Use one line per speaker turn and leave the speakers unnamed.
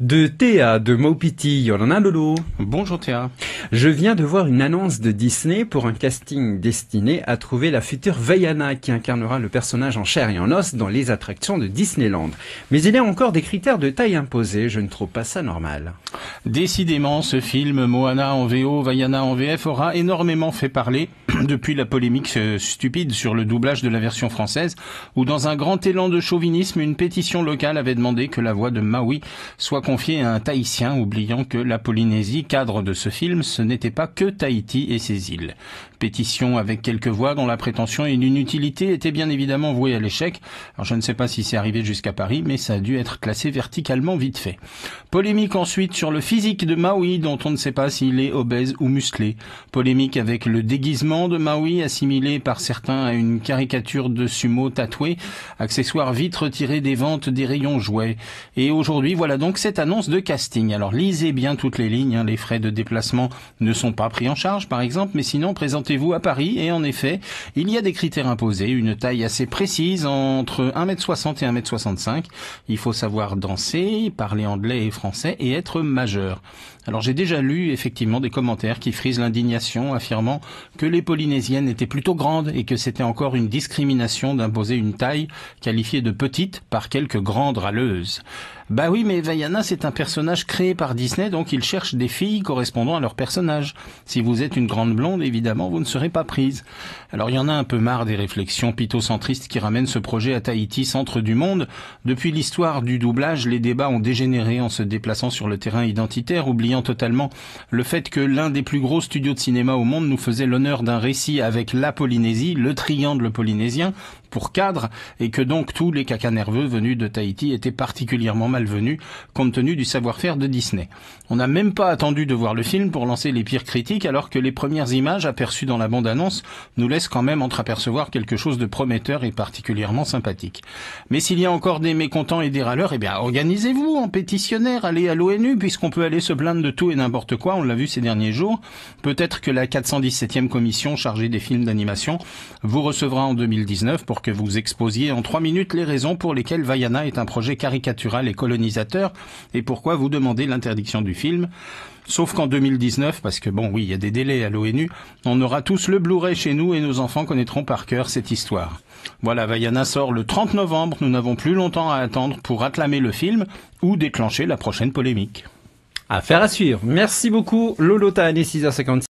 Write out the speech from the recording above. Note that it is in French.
de Théa de Maupiti. On en a Lolo. Bonjour Théa. Je viens de voir une annonce de Disney pour un casting destiné à trouver la future Vaiana qui incarnera le personnage en chair et en os dans les attractions de Disneyland. Mais il y a encore des critères de taille
imposés. Je ne trouve pas ça normal. Décidément, ce film Moana en VO, Vaiana en VF aura énormément fait parler depuis la polémique euh, stupide sur le doublage de la version française où dans un grand élan de chauvinisme, une pétition locale avait demandé que la voix de Maui soit confié à un Tahitien, oubliant que la Polynésie, cadre de ce film, ce n'était pas que Tahiti et ses îles. Pétition avec quelques voix dont la prétention et l'inutilité étaient bien évidemment vouées à l'échec. Alors je ne sais pas si c'est arrivé jusqu'à Paris, mais ça a dû être classé verticalement vite fait. Polémique ensuite sur le physique de Maui, dont on ne sait pas s'il est obèse ou musclé. Polémique avec le déguisement de Maui, assimilé par certains à une caricature de sumo tatoué, accessoire vite retiré des ventes des rayons jouets. Et aujourd'hui, voilà donc cette annonce de casting. Alors lisez bien toutes les lignes, hein. les frais de déplacement ne sont pas pris en charge par exemple, mais sinon présentez-vous à Paris et en effet, il y a des critères imposés, une taille assez précise entre 1m60 et 1m65. Il faut savoir danser, parler anglais et français et être majeur. Alors j'ai déjà lu effectivement des commentaires qui frisent l'indignation affirmant que les Polynésiennes étaient plutôt grandes et que c'était encore une discrimination d'imposer une taille qualifiée de petite par quelques grandes râleuses. Bah oui, mais Vaiana, c'est un personnage créé par Disney, donc ils cherchent des filles correspondant à leur personnage. Si vous êtes une grande blonde, évidemment, vous ne serez pas prise. Alors il y en a un peu marre des réflexions pitocentristes qui ramènent ce projet à Tahiti, centre du monde. Depuis l'histoire du doublage, les débats ont dégénéré en se déplaçant sur le terrain identitaire, oubliant totalement le fait que l'un des plus gros studios de cinéma au monde nous faisait l'honneur d'un récit avec la Polynésie, le triangle polynésien, pour cadre, et que donc tous les cacas nerveux venus de Tahiti étaient particulièrement venu compte tenu du savoir-faire de Disney. On n'a même pas attendu de voir le film pour lancer les pires critiques alors que les premières images aperçues dans la bande-annonce nous laissent quand même entreapercevoir quelque chose de prometteur et particulièrement sympathique. Mais s'il y a encore des mécontents et des râleurs, eh bien organisez-vous en pétitionnaire, allez à l'ONU puisqu'on peut aller se plaindre de tout et n'importe quoi, on l'a vu ces derniers jours. Peut-être que la 417e commission chargée des films d'animation vous recevra en 2019 pour que vous exposiez en trois minutes les raisons pour lesquelles Vaiana est un projet caricatural et collectif. Colonisateur et pourquoi vous demandez l'interdiction du film. Sauf qu'en 2019, parce que bon, oui, il y a des délais à l'ONU, on aura tous le Blu-ray chez nous et nos enfants connaîtront par cœur cette histoire. Voilà, Vaiana sort le 30 novembre, nous n'avons plus longtemps à attendre pour acclamer le film ou déclencher la prochaine polémique. Affaire à suivre. Merci beaucoup Lolota, année 6h56.